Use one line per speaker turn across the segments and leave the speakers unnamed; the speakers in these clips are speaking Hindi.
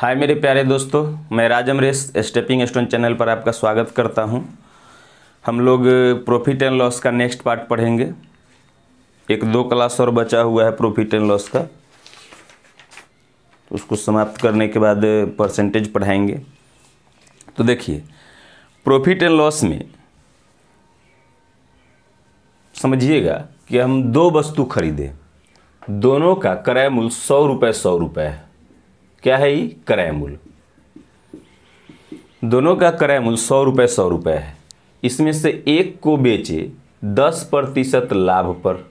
हाय मेरे प्यारे दोस्तों मैं Raj Amresh stepping stone channel पर आपका स्वागत करता हूं हम लोग प्रॉफिट एंड लॉस का नेक्स्ट पार्ट पढ़ेंगे एक दो क्लास और बचा हुआ है प्रॉफिट एंड लॉस का उसको समाप्त करने के बाद परसेंटेज पढ़ाएंगे तो देखिए प्रॉफिट एंड लॉस में समझिएगा कि हम दो वस्तु खरीदें दोनों का क्रय मूल्य सौ रुपये सौ रुपये है क्या है ये क्रय मूल्य दोनों का क्रय मूल्य सौ रुपये सौ रुपये है इसमें से एक को बेचे दस प्रतिशत लाभ पर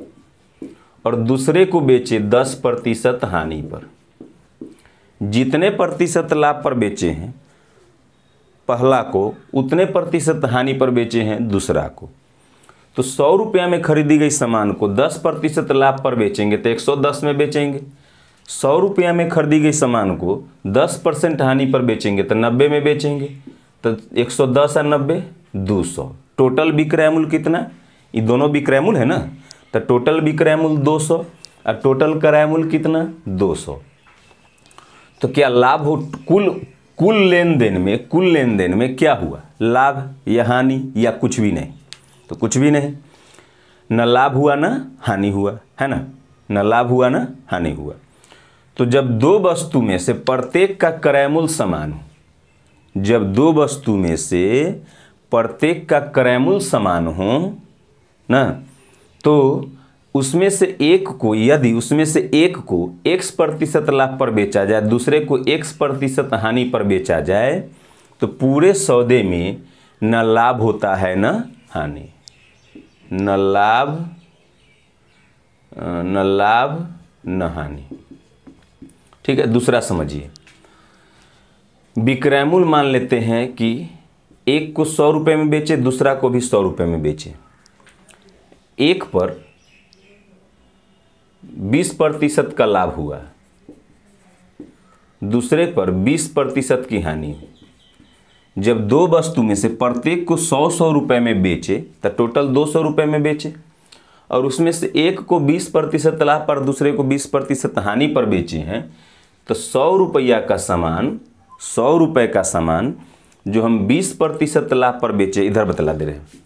और दूसरे को बेचे दस प्रतिशत हानि पर जितने प्रतिशत लाभ पर बेचे हैं पहला को उतने प्रतिशत हानि पर बेचे हैं दूसरा को तो सौ रुपया में खरीदी गई सामान को दस प्रतिशत लाभ पर बेचेंगे तो एक सौ दस में बेचेंगे सौ रुपया में खरीदी गई सामान को दस परसेंट हानि पर बेचेंगे तो नब्बे में बेचेंगे तो एक सौ दस और नब्बे दो सौ टोटल विक्रय मूल्य कितना ये दोनों विक्रय मूल्य है ना तो टोटल विक्रय मूल्य दो सौ और टोटल क्रय मूल्य कितना दो सौ तो क्या लाभ हो कुल कुल लेन देन में कुल लेन देन में क्या हुआ लाभ या हानि या कुछ भी नहीं तो कुछ भी नहीं न लाभ हुआ ना हानि हुआ है ना न लाभ हुआ ना हानि हुआ तो जब दो वस्तु में से प्रत्येक का क्रयमूल समान हो जब दो वस्तु में से प्रत्येक का क्रयमूल समान हो ना तो उसमें से एक को यदि उसमें से एक को x प्रतिशत लाभ पर बेचा जाए दूसरे को x प्रतिशत हानि पर बेचा जाए तो पूरे सौदे में न लाभ होता है न हानि न लाभ न लाभ न हानि ठीक है दूसरा समझिए विक्रयमूल मान लेते हैं कि एक को सौ रुपये में बेचे दूसरा को भी सौ रुपये में बेचे एक पर बीस प्रतिशत का लाभ हुआ दूसरे पर बीस प्रतिशत की हानि हुई जब दो वस्तु में से प्रत्येक को सौ सौ रुपए में बेचे तो टोटल दो सौ रुपए में बेचे और उसमें से एक को बीस प्रतिशत लाभ पर दूसरे को बीस प्रतिशत हानि पर बेचे हैं तो सौ रुपया का सामान सौ रुपये का सामान जो हम बीस प्रतिशत लाभ पर बेचे इधर बतला दे रहे हैं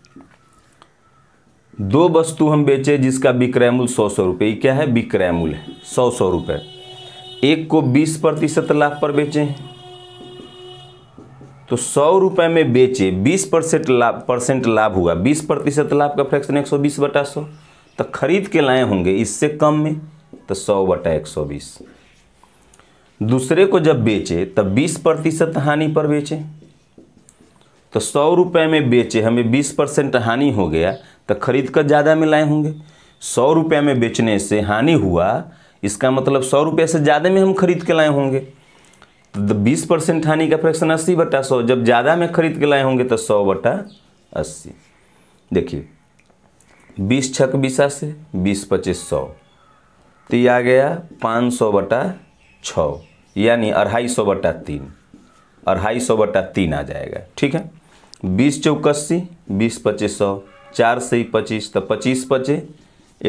दो वस्तु हम बेचे जिसका विक्रय मूल्य सौ सौ रुपये क्या है विक्रय मूल्य है सौ सौ रुपये एक को बीस प्रतिशत लाभ पर बेचे तो सौ रुपये में बेचे बीस परसेंट लाभ परसेंट लाभ हुआ बीस प्रतिशत लाभ का फ्रैक्शन एक सौ बीस बटा सौ तो खरीद के लाए होंगे इससे कम में तो सौ बटा एक सौ बीस दूसरे को जब बेचे तब 20 प्रतिशत हानि पर बेचे तो सौ रुपये में बेचे हमें 20 परसेंट हानि हो गया तो खरीद कर ज़्यादा में लाए होंगे सौ रुपये में बेचने से हानि हुआ इसका मतलब सौ रुपये से ज़्यादा में हम खरीद के लाए होंगे तो बीस परसेंट हानि का फ्रैक्शन अस्सी बटा सौ जब ज़्यादा में खरीद के लाए होंगे तो सौ बटा अस्सी देखिए बीस छक बीसा से बीस पच्चीस सौ तो ये आ गया पाँच सौ बटा छः यानी अढ़ाई सौ बटा तीन अढ़ाई सौ बटा तीन आ जाएगा ठीक है बीस चौकस्सी बीस पच्चीस सौ चार से ही पच्चीस तो पच्चीस पचे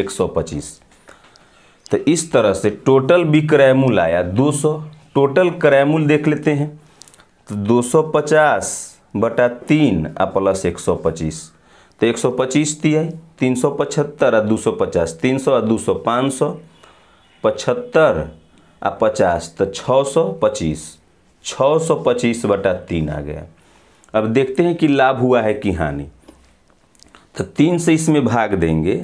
एक सौ पच्चीस तो इस तरह से टोटल विक्रय क्रैमूल आया दो सौ टोटल क्रय देख लेते हैं तो दो सौ पचास बटा तीन आ प्लस एक सौ पच्चीस तो एक सौ पच्चीस दिया तीन सौ पचहत्तर आ दो सौ पचास तीन सौ आ दो सौ पाँच सौ पचहत्तर आ पचास तो छः सौ पच्चीस छः सौ पच्चीस बटा तीन आ गया अब देखते हैं कि लाभ हुआ है कि हानि तो तीन से इसमें भाग देंगे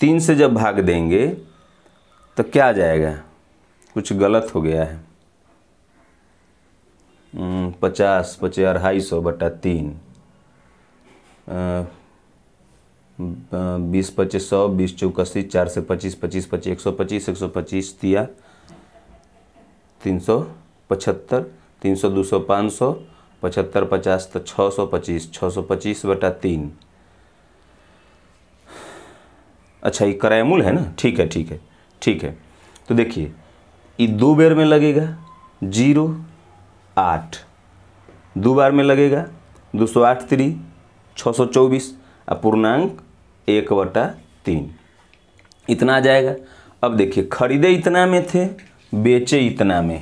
तीन से जब भाग देंगे तो क्या आ जाएगा कुछ गलत हो गया है हम्म, पचास पचे अढ़ाई सौ बटा तीन बीस पच्चीस सौ बीस चौकसी चार से पच्चीस पच्चीस पच्चीस एक सौ पच्चीस एक सौ पच्चीस तिया तीन सौ पचहत्तर तीन सौ दो सौ पाँच सौ पचहत्तर पचास तो छः सौ पच्चीस छः सौ पच्चीस बटा तीन अच्छा ये क्रय मूल है ना ठीक है ठीक है ठीक है तो देखिए ये दो बेर में लगेगा जीरो आठ दो बार में लगेगा दो सौ आठ त्री छः सौ चौबीस और पूर्णांक एक बटा तीन इतना आ जाएगा अब देखिए खरीदे इतना में थे बेचे इतना में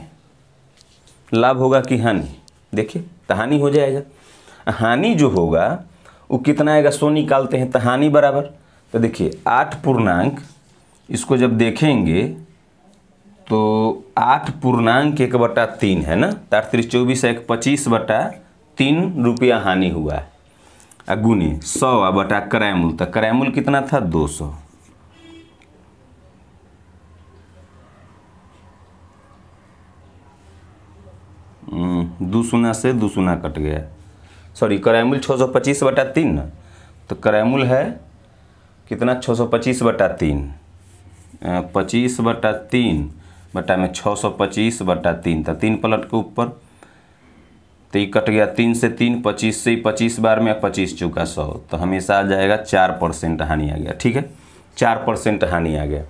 लाभ होगा कि हानि देखिए तो हानि हो जाएगा हानि जो होगा वो कितना आएगा सो निकालते हैं तो हानि बराबर तो देखिए आठ पूर्णांक इसको जब देखेंगे तो आठ पूर्णांक एक बटा तीन है ना तो आठ चौबीस एक पच्चीस बटा तीन रुपया हानि हुआ है गुने सौ बटा क्रैमुल तो क्रैमुल कितना था दो सौ हम्म, दो सुना से दो सुना कट गया सॉरी क्रैमुल छः सौ पच्चीस बटा तीन ना तो क्रैमुल है कितना छः सौ पच्चीस बटा तीन पच्चीस बटा तीन बटा में छः सौ पच्चीस बटा तीन तो तीन पलट के ऊपर तो ये कट गया तीन से तीन पच्चीस से पच्चीस बार में पच्चीस चुका सौ तो हमेशा आ जाएगा चार परसेंट हानि आ गया ठीक है चार परसेंट हानि आ गया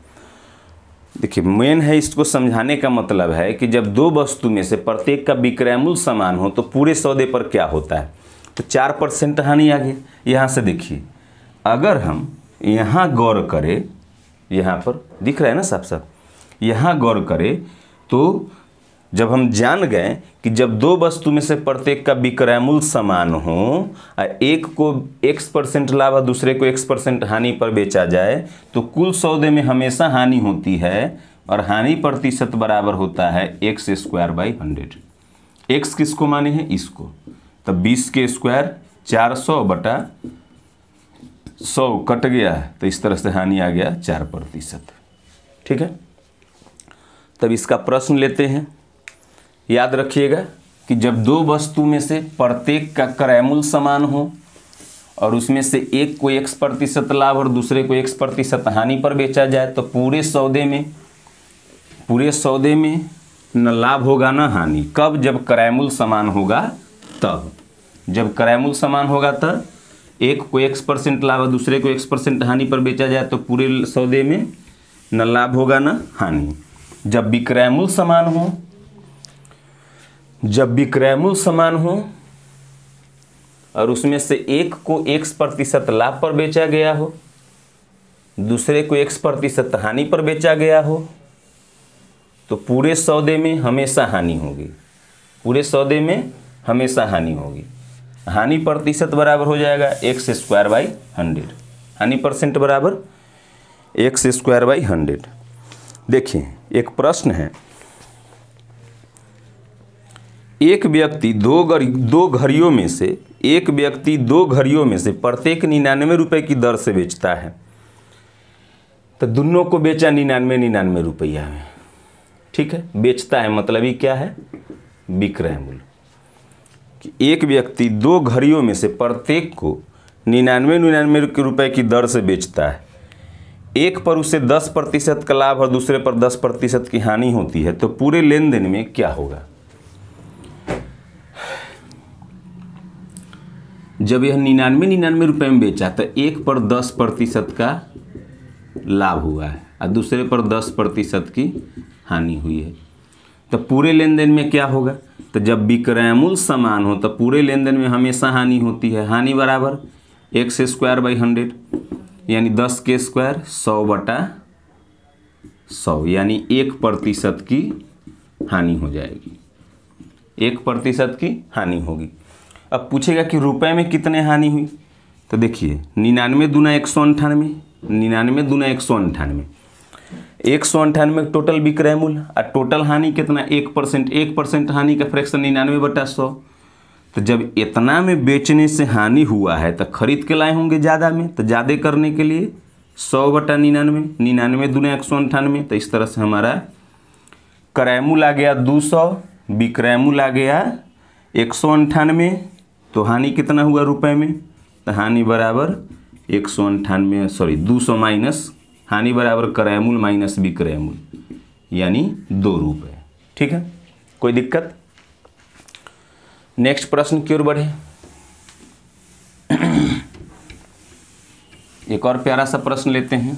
देखिए मेन है इसको समझाने का मतलब है कि जब दो वस्तु में से प्रत्येक का विक्रय मूल्य समान हो तो पूरे सौदे पर क्या होता है तो चार परसेंट हानि आ गया यहाँ से देखिए अगर हम यहाँ गौर करें यहाँ पर दिख रहा है ना साफ साफ यहाँ गौर करें तो जब हम जान गए कि जब दो वस्तु में से प्रत्येक का विक्रय मूल्य समान हो एक को एक्स परसेंट लाभ और दूसरे को एक्स परसेंट हानि पर बेचा जाए तो कुल सौदे में हमेशा हानि होती है और हानि प्रतिशत बराबर होता है X square by hundred X किसको माने हैं इसको तब बीस के स्क्वायर चार सौ बटा सौ कट गया तो इस तरह से हानि आ गया चार प्रतिशत ठीक है तब इसका प्रश्न लेते हैं याद रखिएगा कि जब दो वस्तु में से प्रत्येक का क्रयमूल समान हो और उसमें से एक को एक प्रतिशत लाभ और दूसरे को एक प्रतिशत हानि पर बेचा जाए तो पूरे सौदे में पूरे सौदे में न लाभ होगा न हानि कब जब क्रयमूल समान होगा तब जब क्रयमूल समान होगा तब एक को एक्स परसेंट लाभ और दूसरे को एक्स परसेंट हानि पर बेचा जाए तो पूरे सौदे में न लाभ होगा न हानि जब विक्रयमूल समान हो जब भी मूल्य समान हो और उसमें से एक को एक्स प्रतिशत लाभ पर बेचा गया हो दूसरे को एक्स प्रतिशत हानि पर बेचा गया हो तो पूरे सौदे में हमेशा हानि होगी पूरे सौदे में हमेशा हानि होगी हानि प्रतिशत बराबर हो जाएगा एक्स स्क्वायर बाई हंड्रेड हानि परसेंट बराबर एक्स स्क्वायर बाई हंड्रेड देखिए एक प्रश्न है एक व्यक्ति दो गरी दो घड़ियों में से एक व्यक्ति दो घड़ियों में से प्रत्येक निन्यानवे रुपये की दर से बेचता है तो दोनों को बेचा निन्यानवे निन्यानवे रुपया में ठीक है बेचता है मतलब ये क्या है बिक रहे हैं बोलो कि एक व्यक्ति दो घड़ियों में से प्रत्येक को निन्यानवे निन्यानवे रुपये की दर से बेचता है एक पर उसे दस प्रतिशत का लाभ और दूसरे पर दस प्रतिशत की हानि होती है तो पूरे लेन देन में क्या होगा जब यह निन्यानवे निन्यानवे रुपये में बेचा तो एक पर दस प्रतिशत का लाभ हुआ है और दूसरे पर दस प्रतिशत की हानि हुई है तो पूरे लेन देन में क्या होगा तो जब विक्रय मूल्य समान हो तो पूरे लेन देन में हमेशा हानि होती है हानि बराबर एक्स स्क्वायर बाई हंड्रेड यानी दस के स्क्वायर सौ बटा सौ यानी एक प्रतिशत की हानि हो जाएगी एक प्रतिशत की हानि होगी अब पूछेगा कि रुपए में कितने हानि हुई तो देखिए निन्यानवे दूना एक सौ अंठानवे निन्यानवे दूना एक सौ अंठानवे एक सौ अंठानवे टोटल विक्रय मूल्य और टोटल हानि कितना एक परसेंट एक परसेंट हानि का फ्रैक्शन निन्यानवे बटा सौ तो जब इतना में बेचने से हानि हुआ है तो खरीद के लाए होंगे ज़्यादा में तो ज़्यादा करने के लिए सौ बटा निन्यानवे निन्यानवे दूना एक सौ अंठानवे तो इस तरह से हमारा क्रय आ गया दो सौ विक्रैमूल आ गया एक सौ अंठानवे तो हानि कितना हुआ रुपए में तो हानि बराबर एक सौ अंठानवे सॉरी दो सौ माइनस हानि बराबर क्रयमूल माइनस विक्रयमूल यानी दो रुपए ठीक है कोई दिक्कत नेक्स्ट प्रश्न की ओर बढ़े एक और प्यारा सा प्रश्न लेते हैं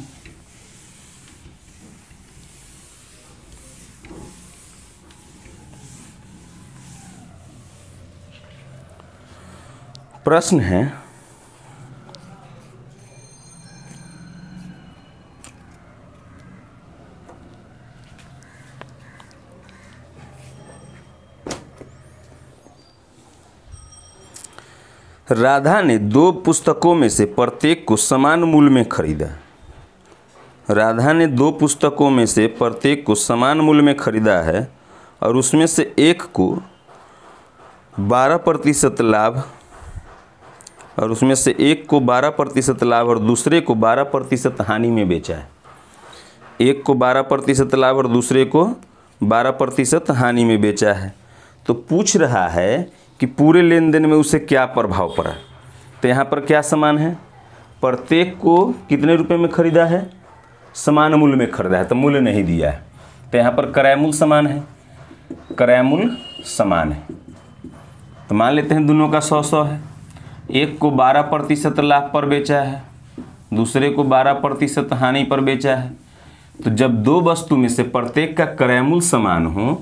प्रश्न है राधा ने दो पुस्तकों में से प्रत्येक को समान मूल्य में खरीदा राधा ने दो पुस्तकों में से प्रत्येक को समान मूल्य में खरीदा है और उसमें से एक को 12 प्रतिशत लाभ और उसमें से एक को बारह प्रतिशत लाभ और दूसरे को बारह प्रतिशत हानि में बेचा है एक को बारह प्रतिशत लाभ और दूसरे को बारह प्रतिशत हानि में बेचा है तो पूछ रहा है कि पूरे लेन देन में उसे क्या प्रभाव पड़ा तो यहाँ पर क्या सामान है प्रत्येक को कितने रुपए में खरीदा है समान मूल्य में खरीदा है तो मूल्य नहीं दिया है तो यहाँ पर क्रय मूल्य समान है क्रय मूल्य समान है तो मान लेते हैं दोनों का सौ सौ है एक को बारह प्रतिशत लाभ पर बेचा है दूसरे को बारह प्रतिशत हानि पर बेचा है तो जब दो वस्तु में से प्रत्येक का क्रय समान हो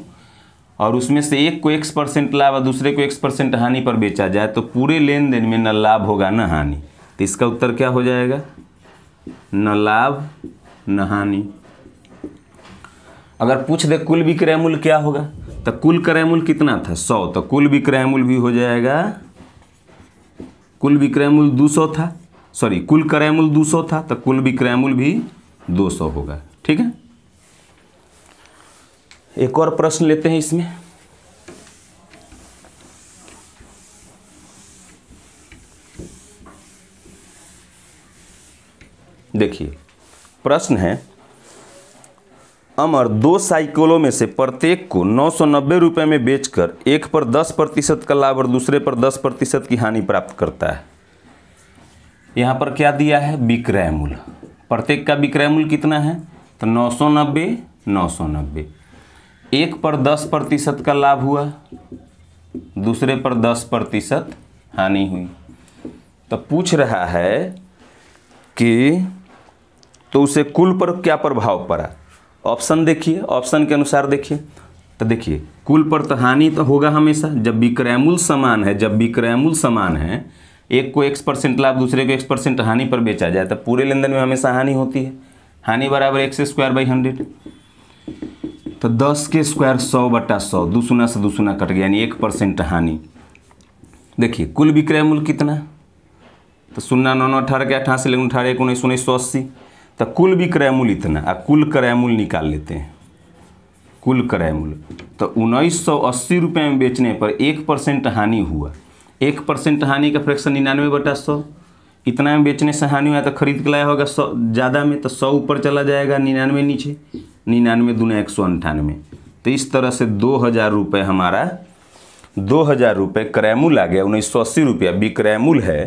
और उसमें से एक को एक्स परसेंट लाभ और दूसरे को एक्स परसेंट हानि पर बेचा जाए तो पूरे लेन देन में न लाभ होगा न हानि तो इसका उत्तर क्या हो जाएगा न लाभ न हानि अगर पूछ दे कुल विक्रय क्या होगा तो कुल क्रय कितना था सौ तो कुल विक्रय भी हो जाएगा कुल विक्रय मूल्य दो सौ था सॉरी कुल क्रय मूल्य दो सौ था तो कुल विक्रय मूल्य भी दो सौ होगा ठीक है एक और प्रश्न लेते हैं इसमें देखिए प्रश्न है अमर दो साइकिलों में से प्रत्येक को नौ सौ नब्बे रुपये में बेचकर एक पर दस प्रतिशत का लाभ और दूसरे पर दस प्रतिशत की हानि प्राप्त करता है यहाँ पर क्या दिया है विक्रय मूल्य प्रत्येक का विक्रय मूल्य कितना है तो नौ सौ नब्बे नौ सौ नब्बे एक पर दस प्रतिशत का लाभ हुआ दूसरे पर दस प्रतिशत हानि हुई तो पूछ रहा है कि तो उसे कुल पर क्या प्रभाव पड़ा ऑप्शन देखिए ऑप्शन के अनुसार देखिए तो देखिए कुल पर तो हानि तो होगा हमेशा जब विक्रयमूल समान है जब विक्रयमूल समान है एक को एक्स परसेंट लाभ दूसरे को एक्स परसेंट हानि पर बेचा जाए तो पूरे लेनदेन में हमेशा हानि होती है हानि बराबर एक्स स्क्वायर बाई हंड्रेड तो दस के स्क्वायर सौ बटा सौ दूसुना से दूसुना कट गया यानी एक परसेंट हानि देखिए कुल विक्रय मूल्य कितना तो शून्ना नौ नौ अठारह के अठासी लेकिन अठारह एक उन्नीस उन्नीस सौ अस्सी तो कुल भी क्रय इतना आ कुल क्रय निकाल लेते हैं कुल क्रय तो उन्नीस सौ अस्सी रुपये में बेचने पर एक परसेंट हानि हुआ एक परसेंट हानि का फ्रैक्शन निन्यानवे बटा सौ इतना में बेचने से हानि हुआ तो खरीद के लाया होगा सौ ज़्यादा में तो सौ ऊपर चला जाएगा निन्यानवे नीचे निन्यानवे दूना एक सौ अंठानवे तो इस तरह से दो हज़ार रुपये हमारा दो हज़ार रुपये क्रैमूल आ गया उन्नीस सौ अस्सी रुपया विक्रय है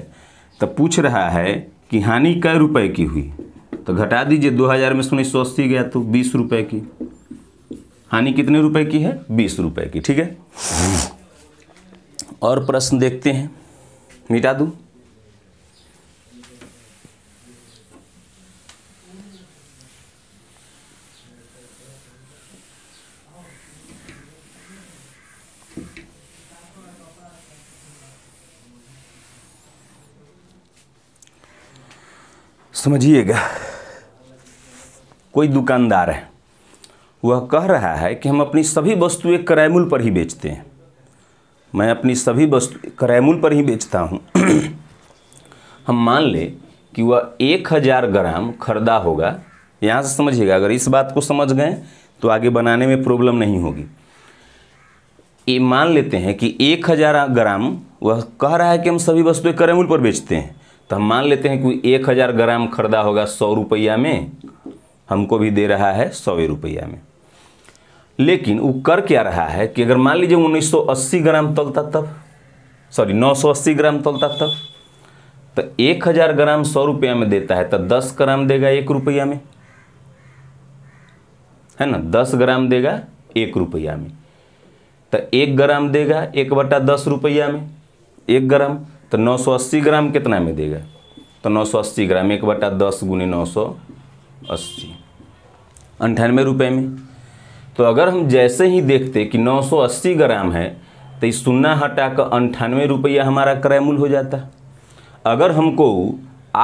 तो पूछ रहा है कि हानि कै रुपये की हुई तो घटा दीजिए दो हज़ार में से उन्नीस सौ अस्सी गया तो बीस रुपये की हानि कितने रुपए की है बीस रुपए की ठीक है और प्रश्न देखते हैं मिटा दूँ समझिएगा कोई दुकानदार है वह कह रहा है कि हम अपनी सभी वस्तुएं क्रय पर ही बेचते हैं मैं अपनी सभी वस्तु क्रैमूल पर ही बेचता हूँ हम मान ले कि वह एक हज़ार ग्राम खरीदा होगा यहाँ से समझिएगा अगर इस बात को समझ गए तो आगे बनाने में प्रॉब्लम नहीं होगी ये मान लेते हैं कि एक हज़ार ग्राम वह कह रहा है कि हम सभी वस्तुएं क्रय पर बेचते हैं तो हम मान लेते हैं कि एक हज़ार ग्राम खरीदा होगा सौ रुपया में हमको भी दे रहा है सौ रुपया में लेकिन वो कर क्या रहा है कि अगर मान लीजिए 1980 ग्राम तलता तब सॉरी 980 ग्राम तलता तब तो एक हज़ार ग्राम सौ रुपया में देता है तो दस ग्राम देगा एक रुपया में है ना दस ग्राम देगा एक रुपया में तो एक ग्राम देगा एक बटा दस रुपया में एक ग्राम तो नौ सौ अस्सी ग्राम कितना में देगा तो नौ सौ अस्सी ग्राम एक बटा दस गुने नौ सौ अस्सी अंठानवे रुपये में तो अगर हम जैसे ही देखते कि 980 ग्राम है तो इस सुन्ना हटा कर अंठानवे रुपया हमारा क्रय मूल्य हो जाता अगर हमको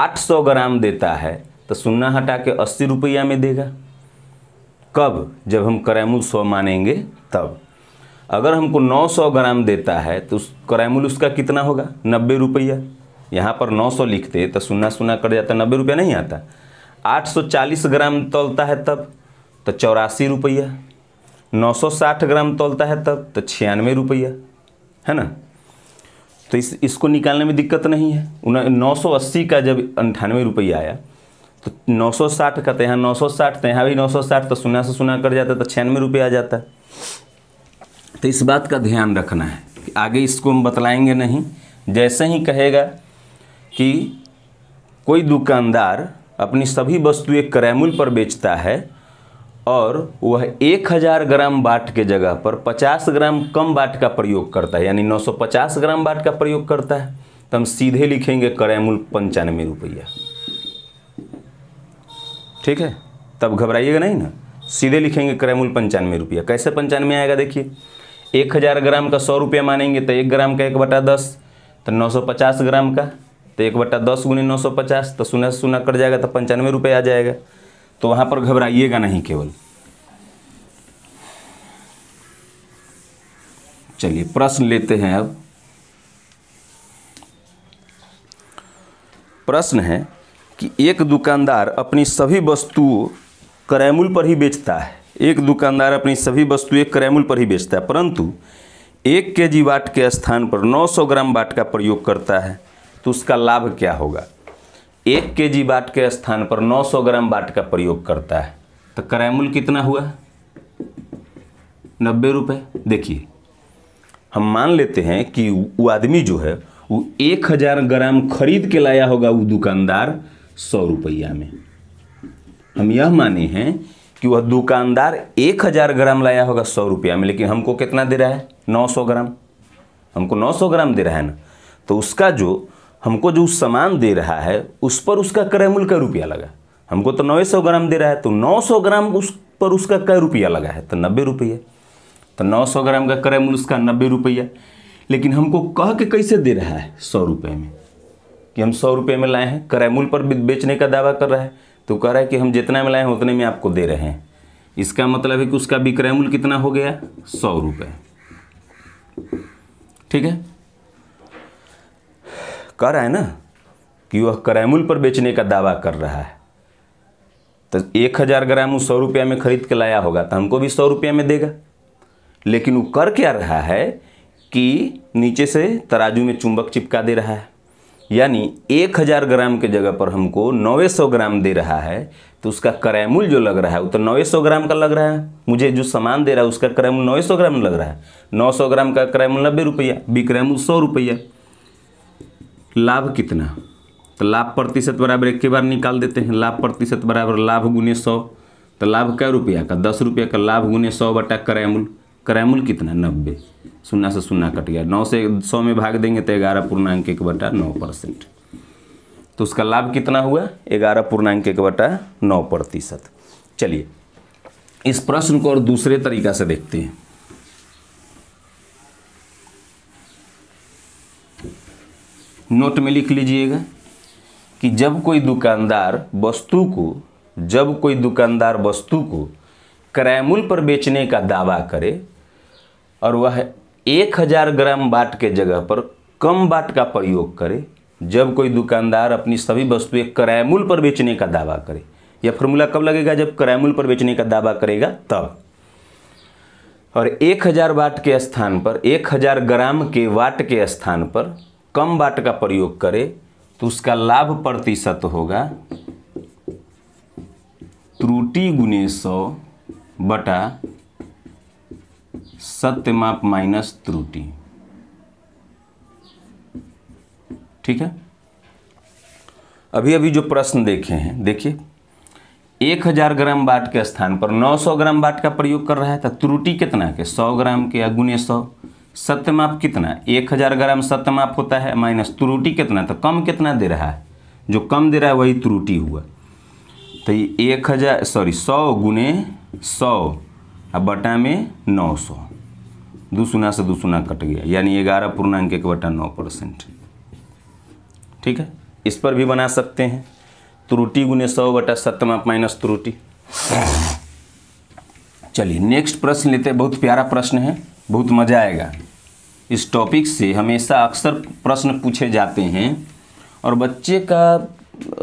800 ग्राम देता है तो सुन्ना हटा के अस्सी रुपया में देगा कब जब हम क्रय मूल्य सौ मानेंगे तब अगर हमको 900 ग्राम देता है तो उस क्रय मूल्य उसका कितना होगा नब्बे रुपया यहाँ पर 900 लिखते तो सुन्ना सुना कट जाता नब्बे रुपया नहीं आता 840 ग्राम तोलता है तब तो चौरासी रुपया नौ सौ साठ ग्राम तोलता है तब तो छियानवे रुपया है ना तो इस इसको निकालने में दिक्कत नहीं है नौ सौ अस्सी का जब अंठानवे रुपया आया तो नौ सौ साठ का तो यहाँ नौ सौ साठ तो यहाँ भी नौ सौ साठ तो सुना से सुना कर जाता तो छियानवे रुपये आ जाता तो इस बात का ध्यान रखना है कि आगे इसको हम बतलाएंगे नहीं जैसे ही कहेगा कि कोई दुकानदार अपनी सभी वस्तुएं क्रैमुल पर बेचता है और वह 1000 ग्राम बाट के जगह पर 50 ग्राम कम बाट का प्रयोग करता है यानी 950 ग्राम बाट का प्रयोग करता है तो हम सीधे लिखेंगे करैमुल पंचानवे रुपया ठीक है तब घबराइएगा नहीं ना सीधे लिखेंगे करैमुल पंचानवे रुपया कैसे पंचानवे आएगा देखिए एक हज़ार ग्राम का सौ रुपया मानेंगे तो एक ग्राम का एक बटा दस तो नौ सौ पचास ग्राम का तो एक बटा दस गुने नौ सौ पचास तो सुना सुना कट जाएगा तो पंचानवे रुपये आ जाएगा तो वहाँ पर घबराइएगा नहीं केवल चलिए प्रश्न लेते हैं अब प्रश्न है कि एक दुकानदार अपनी सभी वस्तुओं क्रैमूल पर ही बेचता है एक दुकानदार अपनी सभी वस्तुएं क्रैमूल पर ही बेचता है परंतु एक के जी वाट के स्थान पर 900 ग्राम वाट का प्रयोग करता है तो उसका लाभ क्या होगा एक के जी बाट के स्थान पर 900 ग्राम बाट का प्रयोग करता है तो करैमुल कितना हुआ नब्बे रुपये देखिए हम मान लेते हैं कि वो आदमी जो है वो एक हज़ार ग्राम खरीद के लाया होगा वो दुकानदार सौ रुपया में हम यह माने हैं कि वह दुकानदार एक हज़ार ग्राम लाया होगा सौ रुपया में लेकिन हमको कितना दे रहा है नौ सौ ग्राम हमको नौ सौ ग्राम दे रहा है ना तो उसका जो हमको जो सामान दे रहा है उस पर उसका क्रय मूल्य का रुपया लगा हमको तो नौ सौ ग्राम दे रहा है तो नौ सौ ग्राम उस पर उसका कै रुपया लगा है तो नब्बे रुपया तो नौ सौ ग्राम का क्रय मूल्य उसका नब्बे रुपया लेकिन हमको कह के कैसे दे रहा है सौ रुपये में कि हम सौ रुपये में लाए हैं क्रय मूल्य पर बेचने का दावा कर रहा है तो कह रहा है कि हम जितना में लाए हैं उतने में आपको दे रहे हैं इसका मतलब है कि उसका विक्रय मूल्य कितना हो गया सौ रुपये ठीक है कर है ना कि वह करैमुल पर बेचने का दावा कर रहा है तो एक हज़ार ग्राम वो सौ रुपया में ख़रीद के लाया होगा तो हमको भी सौ रुपया में देगा लेकिन वो कर क्या रहा है कि नीचे से तराजू में चुंबक चिपका दे रहा है यानी एक हज़ार ग्राम के जगह पर हमको नौ सौ ग्राम दे रहा है तो उसका करैमुल जो लग रहा है वो तो नौ सौ ग्राम का लग रहा है मुझे जो सामान दे रहा है उसका करैमुल नौ सौ ग्राम लग रहा है नौ सौ ग्राम का करैमुल नब्बे रुपया बिक्रैमुल सौ रुपया लाभ कितना तो लाभ प्रतिशत बराबर एक के बार निकाल देते हैं लाभ प्रतिशत बराबर लाभ गुने सौ तो लाभ क्या रुपया का दस रुपया का लाभ गुने सौ बटा क्रयमूल क्रयमूल कितना नब्बे सुना से सुना कट गया नौ से सौ में भाग देंगे तो ग्यारह पूर्णांक एक बटा नौ परसेंट तो उसका लाभ कितना हुआ ग्यारह पूर्णांक एक बटा नौ प्रतिशत चलिए इस प्रश्न को और दूसरे तरीका से देखते हैं नोट में लिख लीजिएगा कि जब कोई दुकानदार वस्तु को जब कोई दुकानदार वस्तु को क्रय मूल्य पर बेचने का दावा करे और वह एक हज़ार ग्राम बाट के जगह पर कम बाट का प्रयोग करे जब कोई दुकानदार अपनी सभी वस्तुएं क्रय मूल्य पर बेचने का दावा करे यह फॉर्मूला कब लगेगा जब क्रय मूल्य पर बेचने का दावा करेगा तब और एक हज़ार वाट के स्थान पर एक हज़ार ग्राम के वाट के स्थान पर कम बाट का प्रयोग करे तो उसका लाभ प्रतिशत होगा त्रुटि गुने सौ बटा सत्य माप माइनस त्रुटि ठीक है अभी अभी जो प्रश्न देखे हैं देखिए एक हज़ार ग्राम बाट के स्थान पर 900 ग्राम बाट का प्रयोग कर रहा है तो त्रुटि कितना के 100 ग्राम के या गुने सौ सत्यमाप कितना एक हज़ार ग्राम सत्यमाप होता है माइनस त्रुटि कितना तो कम कितना दे रहा है जो कम दे रहा है वही त्रुटि हुआ तो ये एक हज़ार सॉरी सौ गुने सौ और बटा में नौ सौ दूसुना से दूसुना कट गया यानी ग्यारह पूर्णांक एक बटा नौ परसेंट ठीक है इस पर भी बना सकते हैं त्रुटि गुने सौ बटा सत्यमाप माइनस त्रुटि चलिए नेक्स्ट प्रश्न लेते हैं बहुत प्यारा प्रश्न है बहुत मज़ा आएगा इस टॉपिक से हमेशा अक्सर प्रश्न पूछे जाते हैं और बच्चे का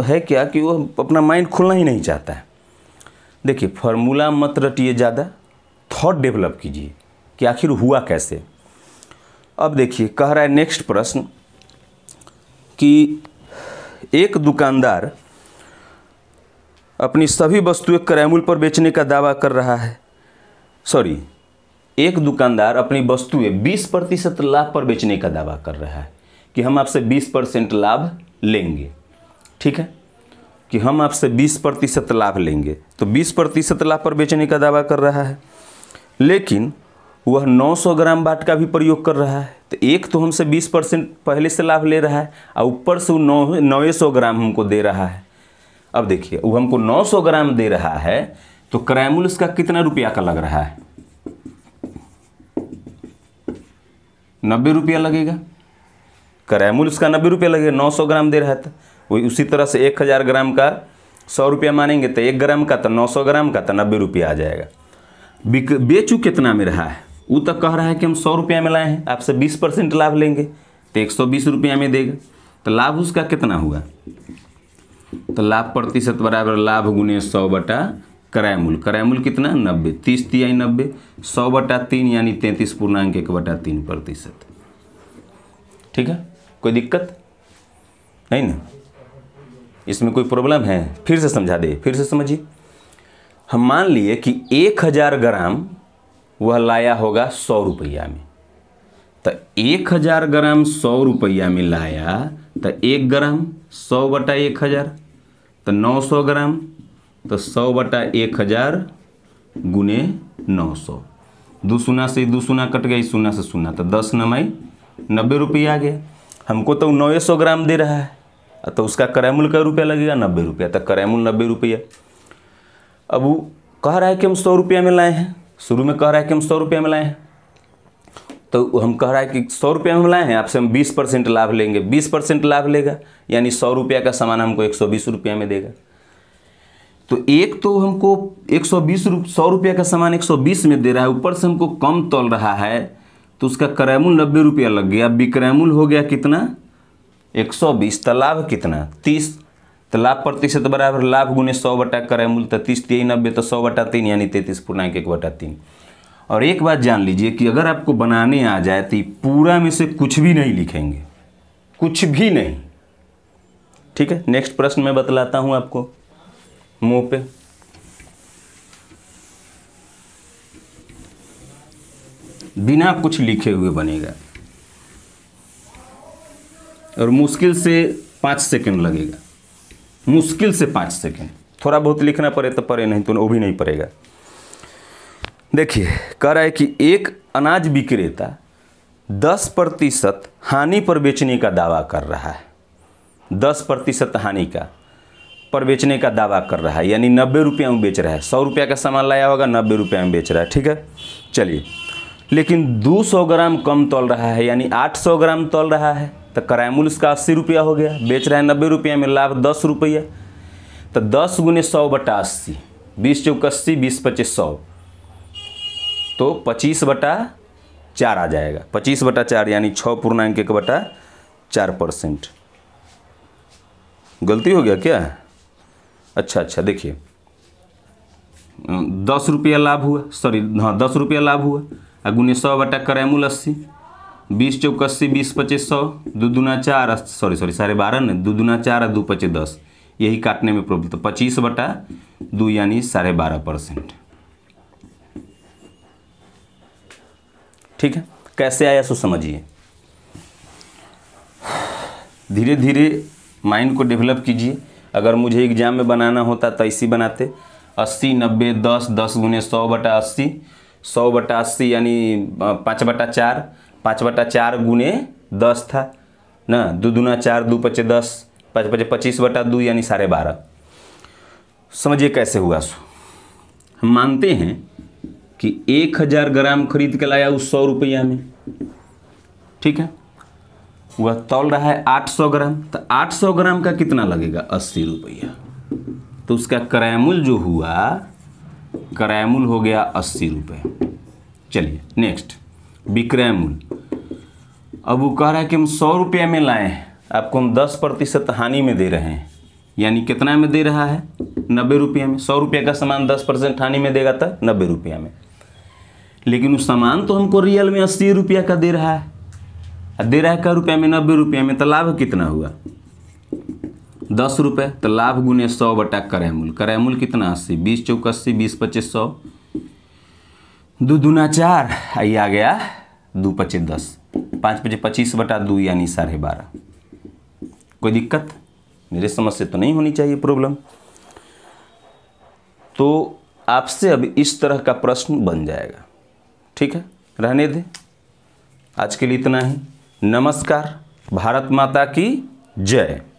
है क्या कि वो अपना माइंड खुलना ही नहीं चाहता है देखिए फॉर्मूला मत रटिए ज़्यादा थॉट डेवलप कीजिए कि आखिर हुआ कैसे अब देखिए कह रहा है नेक्स्ट प्रश्न कि एक दुकानदार अपनी सभी वस्तुएं करैमूल पर बेचने का दावा कर रहा है सॉरी एक दुकानदार अपनी वस्तुएं बीस प्रतिशत लाभ पर बेचने का दावा कर रहा है कि हम आपसे 20 परसेंट लाभ लेंगे ठीक है कि हम आपसे 20 प्रतिशत लाभ लेंगे तो 20 प्रतिशत लाभ पर बेचने का दावा कर रहा है लेकिन वह 900 ग्राम बाट का भी प्रयोग कर रहा है तो एक तो हमसे 20 परसेंट पहले से लाभ ले रहा है और ऊपर से वो नौ नवे सौ ग्राम हमको दे रहा है अब देखिए वो हमको सौ ग्राम दे रहा है तो क्रैमुल उसका कितना रुपया का लग रहा है नब्बे रुपया लगेगा क्रयमूल्य उसका नब्बे रुपया लगेगा नौ सौ ग्राम दे रहा था वही उसी तरह से एक हज़ार ग्राम का सौ रुपया मानेंगे तो एक ग्राम का तो नौ सौ ग्राम का तो नब्बे रुपया आ जाएगा बिक बेचू कितना में रहा है वो तो कह रहा है कि हम सौ रुपया में लाए हैं आपसे बीस परसेंट लाभ लेंगे तो एक सौ बीस रुपया में देगा तो लाभ उसका कितना हुआ तो लाभ प्रतिशत बराबर लाभ गुने सौ बटा क्रय मूल्य क्रय मूल्य कितना नब्बे तीस तिहाई नब्बे सौ बटा तीन यानी तैंतीस पूर्णांक एक बटा तीन प्रतिशत ठीक है कोई दिक्कत है ना इसमें कोई प्रॉब्लम है फिर से समझा दे फिर से समझिए हम मान लिए कि एक हज़ार ग्राम वह लाया होगा सौ रुपया में तो एक हज़ार ग्राम सौ रुपया में लाया तो एक ग्राम सौ बटा एक हज़ार तो नौ सौ ग्राम तो सौ बटा एक हज़ार गुने नौ सौ दो सुना से दो सुना कट गई सुना से सुना तो दस नमाई नब्बे रुपये आ गया हमको तो नौ सौ ग्राम दे रहा है तो उसका करैमुल का रुपया लगेगा नब्बे रुपया तो करैमुल नब्बे रुपया अब वो कह रहा है कि हम सौ रुपया में लाए हैं शुरू में कह रहा है कि हम सौ रुपया में लाए हैं तो हम कह रहा है कि सौ रुपया में लाए हैं आपसे हम बीस परसेंट लाभ लेंगे बीस परसेंट लाभ लेगा यानी सौ रुपया का सामान हमको एक सौ बीस रुपया में देगा तो एक तो हमको एक सौ बीस रुप सौ रुपये का सामान एक सौ बीस में दे रहा है ऊपर से हमको कम तोल रहा है तो उसका क्रयमूल नब्बे रुपया लग गया विक्रयमूल हो गया कितना एक सौ बीस तो लाभ कितना तीस तो लाभ प्रतिशत बराबर लाभ गुने सौ बटा क्रयमूल तो तीस तेई नब्बे तो सौ बटा तीन यानी तैतीस पूर्णांक एक बटा तीन और एक बात जान लीजिए कि अगर आपको बनाने आ जाए तो पूरा में से कुछ भी नहीं लिखेंगे कुछ भी नहीं ठीक है नेक्स्ट प्रश्न मैं बतलाता हूँ आपको मुंह पे बिना कुछ लिखे हुए बनेगा और मुश्किल से पाँच सेकंड लगेगा मुश्किल से पाँच सेकंड थोड़ा बहुत लिखना पड़े तो पड़े नहीं तो वो भी नहीं पड़ेगा देखिए कह रहा है कि एक अनाज विक्रेता दस प्रतिशत हानि पर बेचने का दावा कर रहा है दस प्रतिशत हानि का पर बेचने का दावा कर रहा है यानी नब्बे रुपया में बेच रहा है सौ रुपया का सामान लाया होगा नब्बे रुपया में बेच रहा है ठीक है चलिए लेकिन 200 ग्राम कम तोल रहा है यानी 800 ग्राम तोल रहा है तो कराया मूल्य उसका अस्सी रुपया हो गया बेच रहा है नब्बे रुपया में लाभ दस रुपया तो दस गुने सौ बटा अस्सी बीस चौकस्सी बीस पच्चीस सौ तो पच्चीस बटा चार आ जाएगा पच्चीस बटा चार यानी छः पूर्णांक एक बटा चार परसेंट गलती हो गया क्या अच्छा अच्छा देखिए दस रुपया लाभ हुआ सॉरी हाँ दस रुपया लाभ हुआ आ गुने सौ बटा कराए मूल अस्सी बीस चौक अस्सी बीस पच्चीस सौ दो दुना चार सॉरी सॉरी साढ़े बारह ने दो दुना चार दो पचे दस यही काटने में प्रॉब्लम तो पच्चीस बटा दो यानी साढ़े बारह परसेंट ठीक है कैसे आया सो समझिए धीरे धीरे माइंड को डेवलप कीजिए अगर मुझे एग्ज़ाम में बनाना होता तो ऐसी बनाते अस्सी नब्बे दस दस गुने सौ बटा अस्सी सौ बटा अस्सी यानी पाँच बटा चार पाँच बटा चार गुने दस था ना दो दूना चार दो पचे दस पाँच पचे पच्चीस बटा दो यानी साढ़े बारह समझिए कैसे हुआ सो हम मानते हैं कि एक हज़ार ग्राम खरीद के लाया उस सौ रुपया में ठीक है वह तौल रहा है 800 ग्राम तो 800 ग्राम का कितना लगेगा अस्सी रुपया तो उसका क्रैमुल जो हुआ क्रैमुल हो गया अस्सी रुपये चलिए नेक्स्ट विक्रैमुल अब वो कह रहा है कि हम सौ रुपये में लाए हैं आपको हम दस प्रतिशत हानि में दे रहे हैं यानी कितना में दे रहा है नब्बे रुपये में सौ रुपये का सामान दस परसेंट हानि में देगा तो नब्बे रुपये में लेकिन वो सामान तो हमको रियल में अस्सी रुपया का दे रहा है दे रहा है रुपये में नब्बे रुपये में तो लाभ कितना हुआ दस रुपये तो लाभ गुने सौ बटा करैमूल करैमूल कितना अस्सी बीस चौक अस्सी बीस पच्चीस सौ दो दूना चार आई आ गया दो पचे दस पाँच पचे पच्चीस बटा दो यानी साढ़े बारह कोई दिक्कत मेरे समझ से तो नहीं होनी चाहिए प्रॉब्लम तो आपसे अब इस तरह का प्रश्न बन जाएगा ठीक है रहने दें आज के लिए इतना ही नमस्कार भारत माता की जय